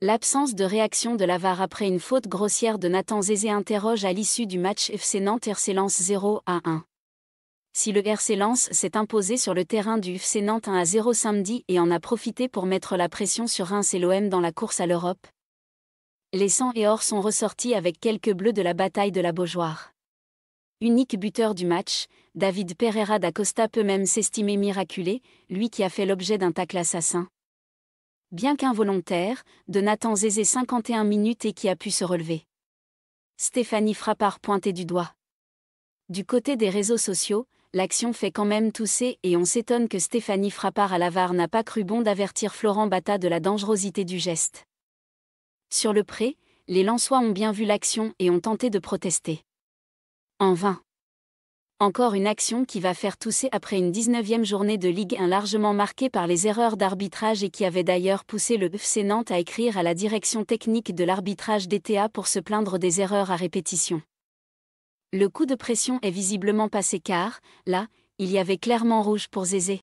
L'absence de réaction de l'avare après une faute grossière de Nathan Zézé interroge à l'issue du match FC Nantes-RC 0 à 1. Si le RC s'est imposé sur le terrain du FC Nantes 1 à 0 samedi et en a profité pour mettre la pression sur Reims et l'OM dans la course à l'Europe, les 100 et or sont ressortis avec quelques bleus de la bataille de la Beaujoire. Unique buteur du match, David Pereira da Costa peut même s'estimer miraculé, lui qui a fait l'objet d'un tacle assassin bien qu'involontaire, de Nathan Zézé 51 minutes et qui a pu se relever. Stéphanie Frappard pointée du doigt. Du côté des réseaux sociaux, l'action fait quand même tousser et on s'étonne que Stéphanie Frappard à l'avare n'a pas cru bon d'avertir Florent Bata de la dangerosité du geste. Sur le pré, les Lançois ont bien vu l'action et ont tenté de protester. En vain. Encore une action qui va faire tousser après une 19e journée de Ligue 1 largement marquée par les erreurs d'arbitrage et qui avait d'ailleurs poussé le FC Nantes à écrire à la direction technique de l'arbitrage DTA pour se plaindre des erreurs à répétition. Le coup de pression est visiblement passé car, là, il y avait clairement rouge pour Zézé.